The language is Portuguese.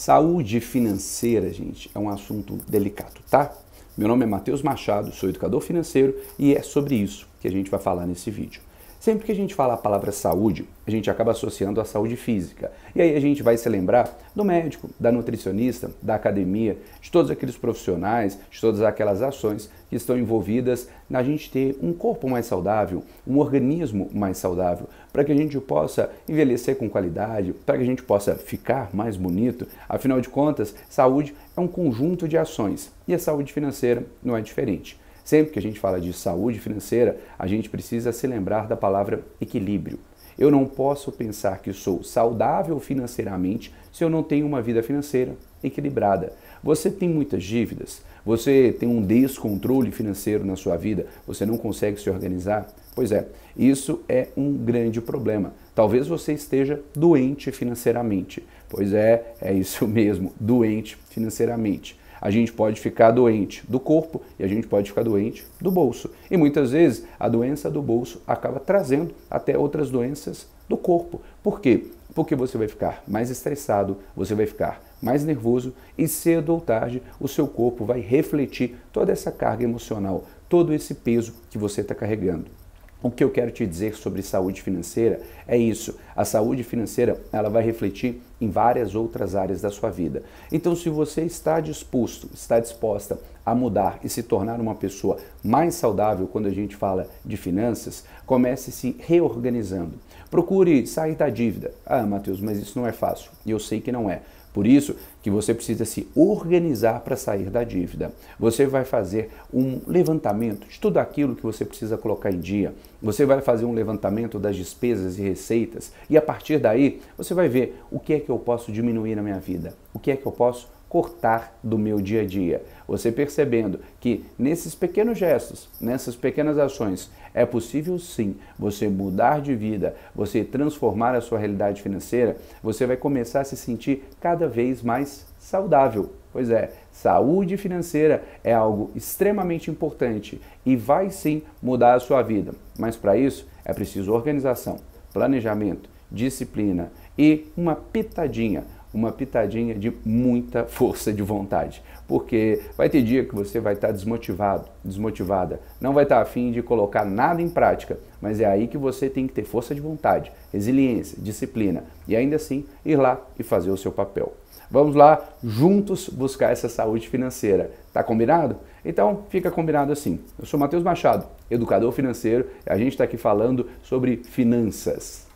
Saúde financeira, gente, é um assunto delicado, tá? Meu nome é Matheus Machado, sou educador financeiro e é sobre isso que a gente vai falar nesse vídeo. Sempre que a gente fala a palavra saúde, a gente acaba associando a saúde física. E aí a gente vai se lembrar do médico, da nutricionista, da academia, de todos aqueles profissionais, de todas aquelas ações que estão envolvidas na gente ter um corpo mais saudável, um organismo mais saudável, para que a gente possa envelhecer com qualidade, para que a gente possa ficar mais bonito. Afinal de contas, saúde é um conjunto de ações e a saúde financeira não é diferente. Sempre que a gente fala de saúde financeira, a gente precisa se lembrar da palavra equilíbrio. Eu não posso pensar que sou saudável financeiramente se eu não tenho uma vida financeira equilibrada. Você tem muitas dívidas, você tem um descontrole financeiro na sua vida, você não consegue se organizar? Pois é, isso é um grande problema. Talvez você esteja doente financeiramente. Pois é, é isso mesmo, doente financeiramente. A gente pode ficar doente do corpo e a gente pode ficar doente do bolso. E muitas vezes a doença do bolso acaba trazendo até outras doenças do corpo. Por quê? Porque você vai ficar mais estressado, você vai ficar mais nervoso e cedo ou tarde o seu corpo vai refletir toda essa carga emocional, todo esse peso que você está carregando. O que eu quero te dizer sobre saúde financeira é isso. A saúde financeira ela vai refletir em várias outras áreas da sua vida. Então, se você está disposto, está disposta a mudar e se tornar uma pessoa mais saudável quando a gente fala de finanças, comece se reorganizando. Procure sair da dívida. Ah, Matheus, mas isso não é fácil. E eu sei que não é. Por isso que você precisa se organizar para sair da dívida. Você vai fazer um levantamento de tudo aquilo que você precisa colocar em dia. Você vai fazer um levantamento das despesas e receitas e a partir daí você vai ver o que é que que eu posso diminuir na minha vida? O que é que eu posso cortar do meu dia a dia? Você percebendo que nesses pequenos gestos, nessas pequenas ações, é possível sim você mudar de vida, você transformar a sua realidade financeira, você vai começar a se sentir cada vez mais saudável. Pois é, saúde financeira é algo extremamente importante e vai sim mudar a sua vida. Mas para isso é preciso organização, planejamento disciplina e uma pitadinha, uma pitadinha de muita força de vontade. Porque vai ter dia que você vai estar desmotivado, desmotivada, não vai estar afim de colocar nada em prática, mas é aí que você tem que ter força de vontade, resiliência, disciplina e ainda assim ir lá e fazer o seu papel. Vamos lá juntos buscar essa saúde financeira. Tá combinado? Então fica combinado assim. Eu sou Matheus Machado, educador financeiro, e a gente está aqui falando sobre finanças.